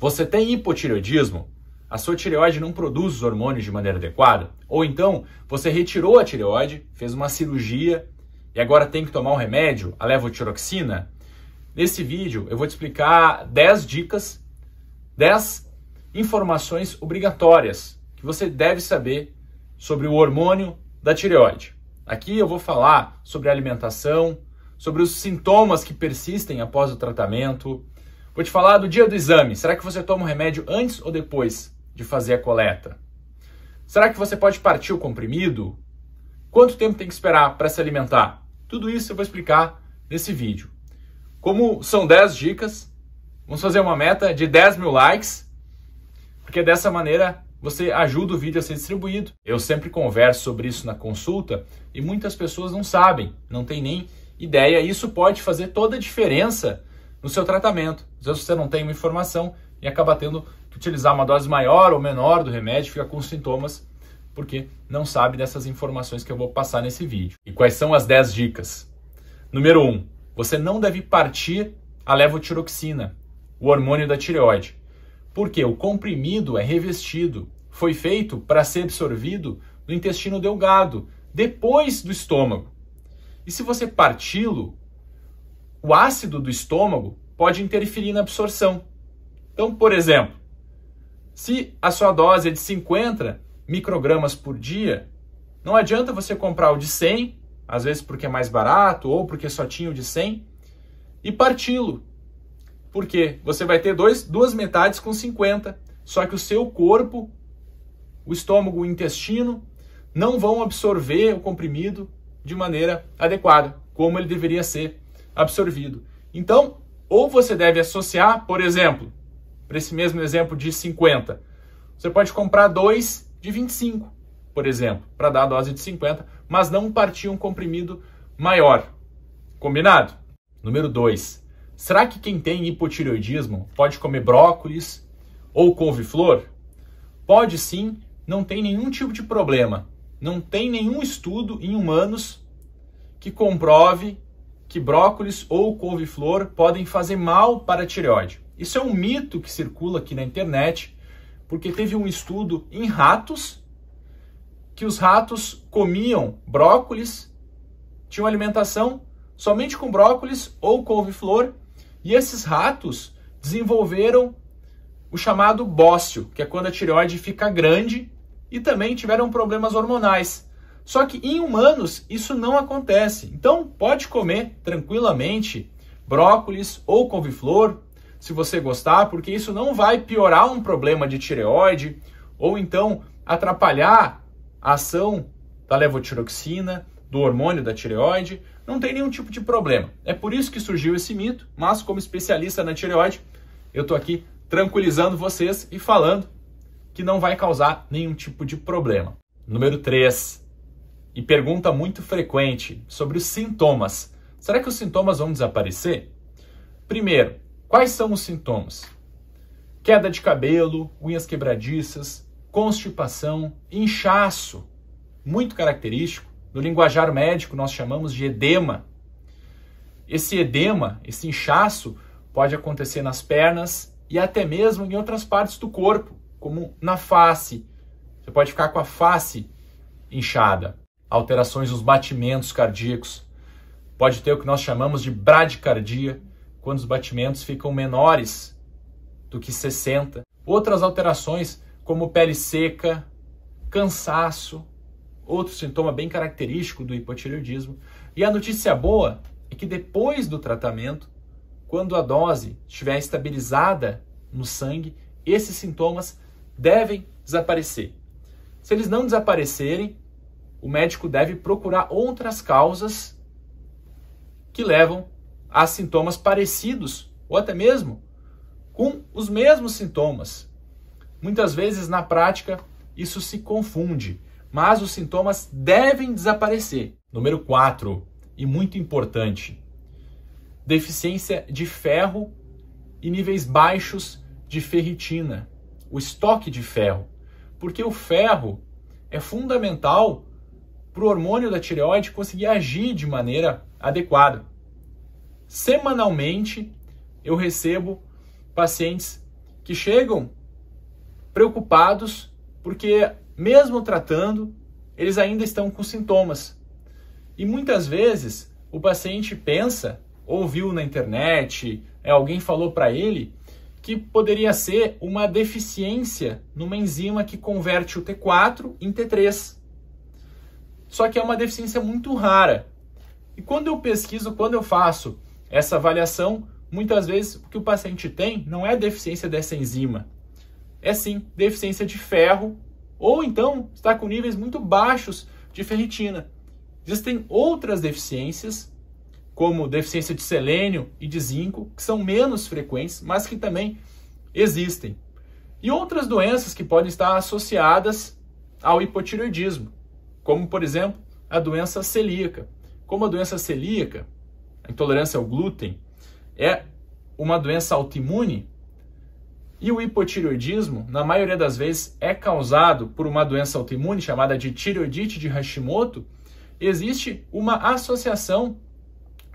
Você tem hipotireoidismo? A sua tireoide não produz os hormônios de maneira adequada? Ou então você retirou a tireoide, fez uma cirurgia e agora tem que tomar um remédio, a levotiroxina? Nesse vídeo eu vou te explicar 10 dicas, 10 informações obrigatórias que você deve saber sobre o hormônio da tireoide. Aqui eu vou falar sobre alimentação, sobre os sintomas que persistem após o tratamento, Vou te falar do dia do exame. Será que você toma o remédio antes ou depois de fazer a coleta? Será que você pode partir o comprimido? Quanto tempo tem que esperar para se alimentar? Tudo isso eu vou explicar nesse vídeo. Como são 10 dicas, vamos fazer uma meta de 10 mil likes, porque dessa maneira você ajuda o vídeo a ser distribuído. Eu sempre converso sobre isso na consulta e muitas pessoas não sabem, não têm nem ideia. Isso pode fazer toda a diferença no seu tratamento. Às vezes você não tem uma informação e acaba tendo que utilizar uma dose maior ou menor do remédio, fica com sintomas, porque não sabe dessas informações que eu vou passar nesse vídeo. E quais são as 10 dicas? Número 1. Você não deve partir a levotiroxina, o hormônio da tireoide. Porque o comprimido é revestido, foi feito para ser absorvido no intestino delgado, depois do estômago. E se você parti-lo, o ácido do estômago pode interferir na absorção. Então, por exemplo, se a sua dose é de 50 microgramas por dia, não adianta você comprar o de 100, às vezes porque é mais barato ou porque só tinha o de 100, e parti-lo. Por quê? Você vai ter dois, duas metades com 50, só que o seu corpo, o estômago, o intestino, não vão absorver o comprimido de maneira adequada, como ele deveria ser absorvido. Então, ou você deve associar, por exemplo, para esse mesmo exemplo de 50, você pode comprar dois de 25, por exemplo, para dar a dose de 50, mas não partir um comprimido maior. Combinado? Número 2. Será que quem tem hipotireoidismo pode comer brócolis ou couve-flor? Pode sim, não tem nenhum tipo de problema. Não tem nenhum estudo em humanos que comprove que brócolis ou couve-flor podem fazer mal para a tireoide. Isso é um mito que circula aqui na internet, porque teve um estudo em ratos que os ratos comiam brócolis, tinham alimentação somente com brócolis ou couve-flor, e esses ratos desenvolveram o chamado bócio, que é quando a tireoide fica grande, e também tiveram problemas hormonais. Só que em humanos isso não acontece. Então pode comer tranquilamente brócolis ou couve-flor, se você gostar, porque isso não vai piorar um problema de tireoide ou então atrapalhar a ação da levotiroxina, do hormônio da tireoide, não tem nenhum tipo de problema. É por isso que surgiu esse mito, mas como especialista na tireoide, eu estou aqui tranquilizando vocês e falando que não vai causar nenhum tipo de problema. Número 3 e pergunta muito frequente sobre os sintomas. Será que os sintomas vão desaparecer? Primeiro, quais são os sintomas? Queda de cabelo, unhas quebradiças, constipação, inchaço, muito característico. No linguajar médico, nós chamamos de edema. Esse edema, esse inchaço, pode acontecer nas pernas e até mesmo em outras partes do corpo, como na face. Você pode ficar com a face inchada alterações nos batimentos cardíacos. Pode ter o que nós chamamos de bradicardia, quando os batimentos ficam menores do que 60. Outras alterações, como pele seca, cansaço, outro sintoma bem característico do hipotireoidismo. E a notícia boa é que depois do tratamento, quando a dose estiver estabilizada no sangue, esses sintomas devem desaparecer. Se eles não desaparecerem, o médico deve procurar outras causas que levam a sintomas parecidos ou até mesmo com os mesmos sintomas. Muitas vezes na prática isso se confunde, mas os sintomas devem desaparecer. Número 4, e muito importante, deficiência de ferro e níveis baixos de ferritina, o estoque de ferro, porque o ferro é fundamental para o hormônio da tireoide conseguir agir de maneira adequada. Semanalmente, eu recebo pacientes que chegam preocupados porque, mesmo tratando, eles ainda estão com sintomas. E muitas vezes o paciente pensa, ouviu na internet, é, alguém falou para ele, que poderia ser uma deficiência numa enzima que converte o T4 em T3 só que é uma deficiência muito rara. E quando eu pesquiso, quando eu faço essa avaliação, muitas vezes o que o paciente tem não é deficiência dessa enzima, é sim deficiência de ferro ou então está com níveis muito baixos de ferritina. Existem outras deficiências, como deficiência de selênio e de zinco, que são menos frequentes, mas que também existem. E outras doenças que podem estar associadas ao hipotireoidismo, como, por exemplo, a doença celíaca. Como a doença celíaca, a intolerância ao glúten, é uma doença autoimune, e o hipotireoidismo, na maioria das vezes, é causado por uma doença autoimune chamada de tireoidite de Hashimoto, existe uma associação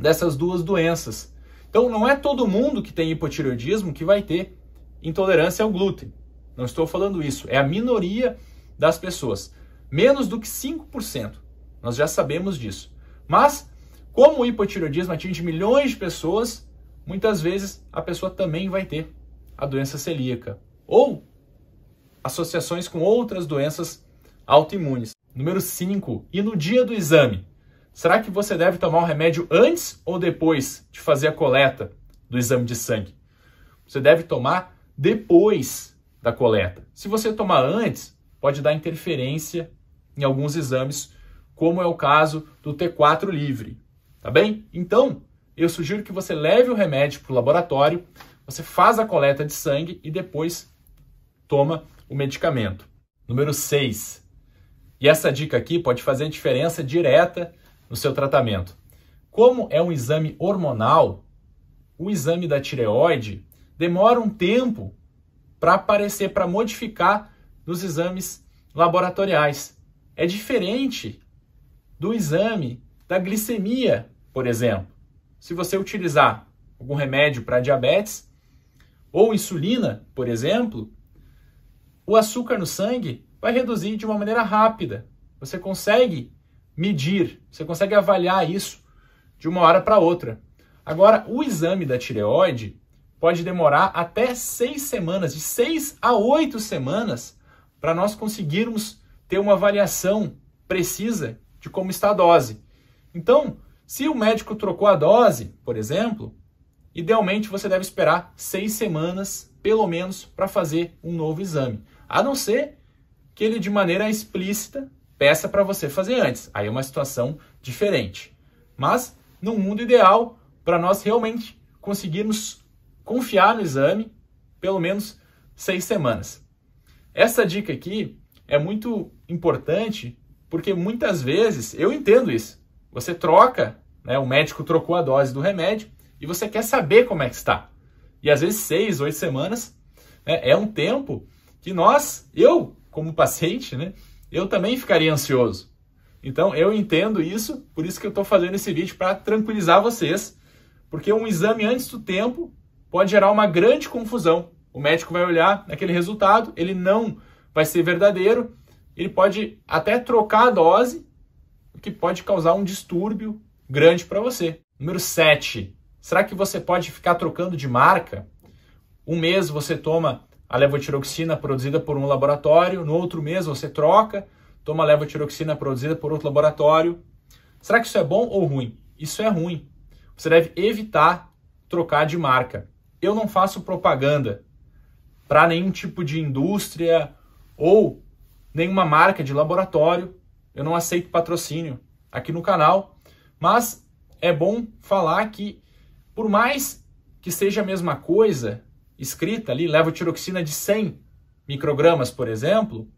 dessas duas doenças. Então, não é todo mundo que tem hipotireoidismo que vai ter intolerância ao glúten. Não estou falando isso, é a minoria das pessoas menos do que 5%. Nós já sabemos disso. Mas, como o hipotiroidismo atinge milhões de pessoas, muitas vezes a pessoa também vai ter a doença celíaca ou associações com outras doenças autoimunes. Número 5. E no dia do exame? Será que você deve tomar o remédio antes ou depois de fazer a coleta do exame de sangue? Você deve tomar depois da coleta. Se você tomar antes, pode dar interferência em alguns exames, como é o caso do T4 livre, tá bem? Então, eu sugiro que você leve o remédio para o laboratório, você faz a coleta de sangue e depois toma o medicamento. Número 6. E essa dica aqui pode fazer diferença direta no seu tratamento. Como é um exame hormonal, o exame da tireoide demora um tempo para aparecer, para modificar nos exames laboratoriais é diferente do exame da glicemia, por exemplo. Se você utilizar algum remédio para diabetes ou insulina, por exemplo, o açúcar no sangue vai reduzir de uma maneira rápida. Você consegue medir, você consegue avaliar isso de uma hora para outra. Agora, o exame da tireoide pode demorar até seis semanas, de seis a oito semanas, para nós conseguirmos ter uma avaliação precisa de como está a dose. Então, se o médico trocou a dose, por exemplo, idealmente você deve esperar seis semanas, pelo menos, para fazer um novo exame. A não ser que ele, de maneira explícita, peça para você fazer antes. Aí é uma situação diferente. Mas, no mundo ideal, para nós realmente conseguirmos confiar no exame, pelo menos seis semanas. Essa dica aqui é muito importante porque muitas vezes, eu entendo isso, você troca, né, o médico trocou a dose do remédio e você quer saber como é que está. E às vezes seis, oito semanas né, é um tempo que nós, eu como paciente, né, eu também ficaria ansioso. Então eu entendo isso, por isso que eu estou fazendo esse vídeo para tranquilizar vocês, porque um exame antes do tempo pode gerar uma grande confusão. O médico vai olhar aquele resultado, ele não vai ser verdadeiro ele pode até trocar a dose, o que pode causar um distúrbio grande para você. Número 7. Será que você pode ficar trocando de marca? Um mês você toma a levotiroxina produzida por um laboratório, no outro mês você troca, toma a levotiroxina produzida por outro laboratório. Será que isso é bom ou ruim? Isso é ruim. Você deve evitar trocar de marca. Eu não faço propaganda para nenhum tipo de indústria ou nenhuma marca de laboratório, eu não aceito patrocínio aqui no canal, mas é bom falar que, por mais que seja a mesma coisa, escrita ali, levotiroxina de 100 microgramas, por exemplo,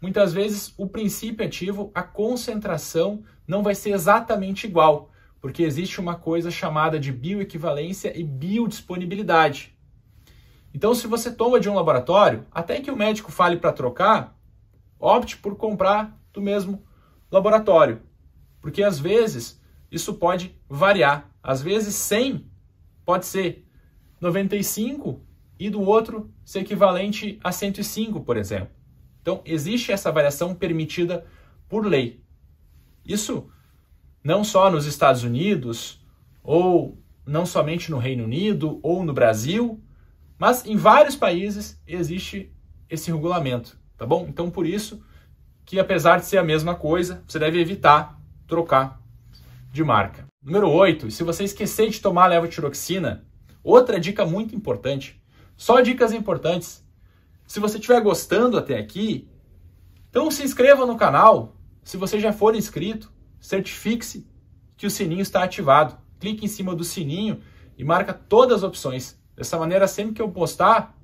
muitas vezes o princípio ativo, a concentração não vai ser exatamente igual, porque existe uma coisa chamada de bioequivalência e biodisponibilidade. Então, se você toma de um laboratório, até que o médico fale para trocar, opte por comprar do mesmo laboratório, porque às vezes isso pode variar. Às vezes 100 pode ser 95 e do outro ser equivalente a 105, por exemplo. Então, existe essa variação permitida por lei. Isso não só nos Estados Unidos, ou não somente no Reino Unido ou no Brasil, mas em vários países existe esse regulamento tá bom? Então por isso que apesar de ser a mesma coisa, você deve evitar trocar de marca. Número 8, se você esquecer de tomar levotiroxina, outra dica muito importante, só dicas importantes. Se você estiver gostando até aqui, então se inscreva no canal. Se você já for inscrito, certifique-se que o sininho está ativado. Clique em cima do sininho e marca todas as opções. Dessa maneira, sempre que eu postar,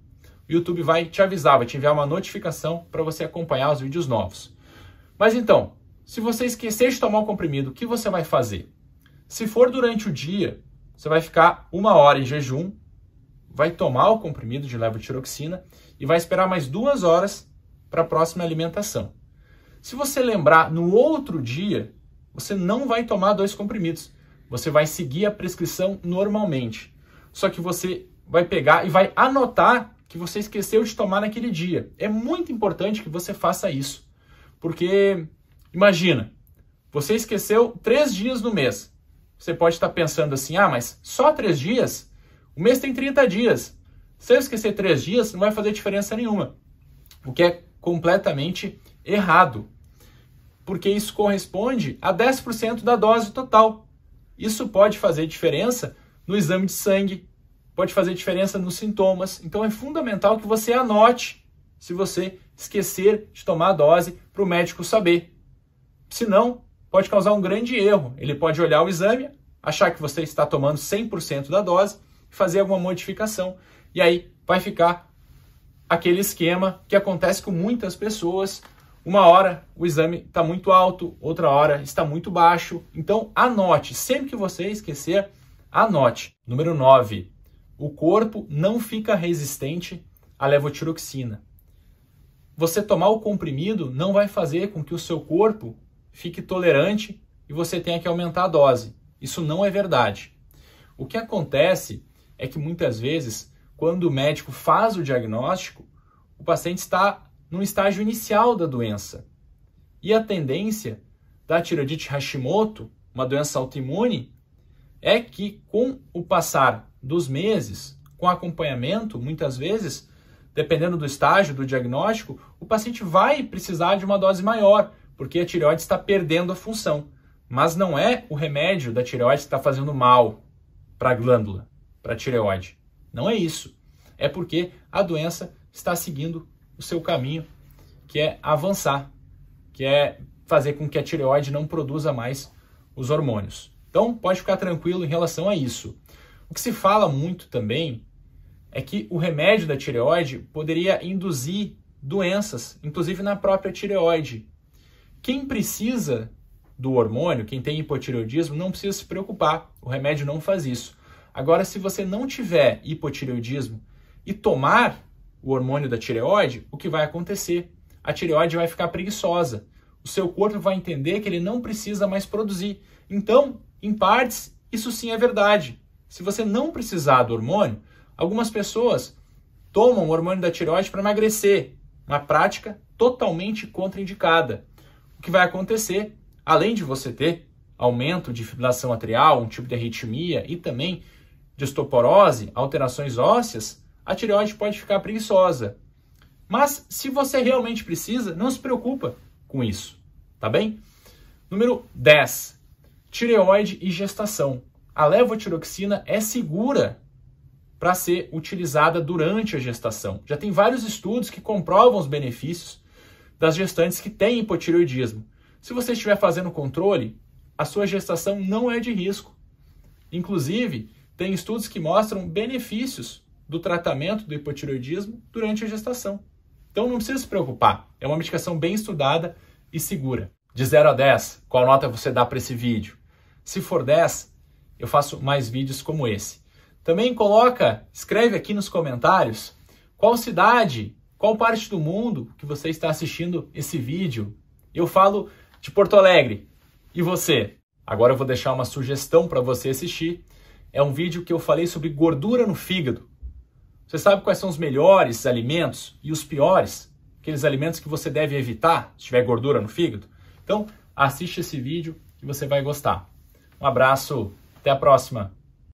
o YouTube vai te avisar, vai te enviar uma notificação para você acompanhar os vídeos novos. Mas então, se você esquecer de tomar o comprimido, o que você vai fazer? Se for durante o dia, você vai ficar uma hora em jejum, vai tomar o comprimido de levotiroxina e vai esperar mais duas horas para a próxima alimentação. Se você lembrar no outro dia, você não vai tomar dois comprimidos. Você vai seguir a prescrição normalmente. Só que você vai pegar e vai anotar que você esqueceu de tomar naquele dia. É muito importante que você faça isso. Porque, imagina, você esqueceu três dias no mês. Você pode estar pensando assim, ah, mas só três dias? O mês tem 30 dias. Se eu esquecer três dias, não vai fazer diferença nenhuma. O que é completamente errado. Porque isso corresponde a 10% da dose total. Isso pode fazer diferença no exame de sangue, pode fazer diferença nos sintomas. Então é fundamental que você anote se você esquecer de tomar a dose para o médico saber. Senão, pode causar um grande erro. Ele pode olhar o exame, achar que você está tomando 100% da dose e fazer alguma modificação. E aí vai ficar aquele esquema que acontece com muitas pessoas. Uma hora o exame está muito alto, outra hora está muito baixo. Então anote, sempre que você esquecer, anote. Número 9, o corpo não fica resistente à levotiroxina. Você tomar o comprimido não vai fazer com que o seu corpo fique tolerante e você tenha que aumentar a dose. Isso não é verdade. O que acontece é que muitas vezes, quando o médico faz o diagnóstico, o paciente está no estágio inicial da doença. E a tendência da tiroidite Hashimoto, uma doença autoimune, é que com o passar dos meses, com acompanhamento, muitas vezes, dependendo do estágio, do diagnóstico, o paciente vai precisar de uma dose maior, porque a tireoide está perdendo a função. Mas não é o remédio da tireoide que está fazendo mal para a glândula, para a tireoide. Não é isso. É porque a doença está seguindo o seu caminho, que é avançar, que é fazer com que a tireoide não produza mais os hormônios. Então, pode ficar tranquilo em relação a isso. O que se fala muito também é que o remédio da tireoide poderia induzir doenças, inclusive na própria tireoide. Quem precisa do hormônio, quem tem hipotireoidismo, não precisa se preocupar, o remédio não faz isso. Agora, se você não tiver hipotireoidismo e tomar o hormônio da tireoide, o que vai acontecer? A tireoide vai ficar preguiçosa. O seu corpo vai entender que ele não precisa mais produzir. Então, em partes, isso sim é verdade. Se você não precisar do hormônio, algumas pessoas tomam o hormônio da tireoide para emagrecer, uma prática totalmente contraindicada. O que vai acontecer, além de você ter aumento de fibrilação atrial, um tipo de arritmia e também de osteoporose, alterações ósseas, a tireoide pode ficar preguiçosa. Mas se você realmente precisa, não se preocupa com isso, tá bem? Número 10. Tireoide e gestação a levotiroxina é segura para ser utilizada durante a gestação. Já tem vários estudos que comprovam os benefícios das gestantes que têm hipotireoidismo. Se você estiver fazendo controle, a sua gestação não é de risco. Inclusive, tem estudos que mostram benefícios do tratamento do hipotireoidismo durante a gestação. Então não precisa se preocupar, é uma medicação bem estudada e segura. De 0 a 10, qual nota você dá para esse vídeo? Se for 10, eu faço mais vídeos como esse. Também coloca, escreve aqui nos comentários qual cidade, qual parte do mundo que você está assistindo esse vídeo. Eu falo de Porto Alegre. E você? Agora eu vou deixar uma sugestão para você assistir. É um vídeo que eu falei sobre gordura no fígado. Você sabe quais são os melhores alimentos e os piores? Aqueles alimentos que você deve evitar se tiver gordura no fígado? Então, assiste esse vídeo que você vai gostar. Um abraço! Até a próxima!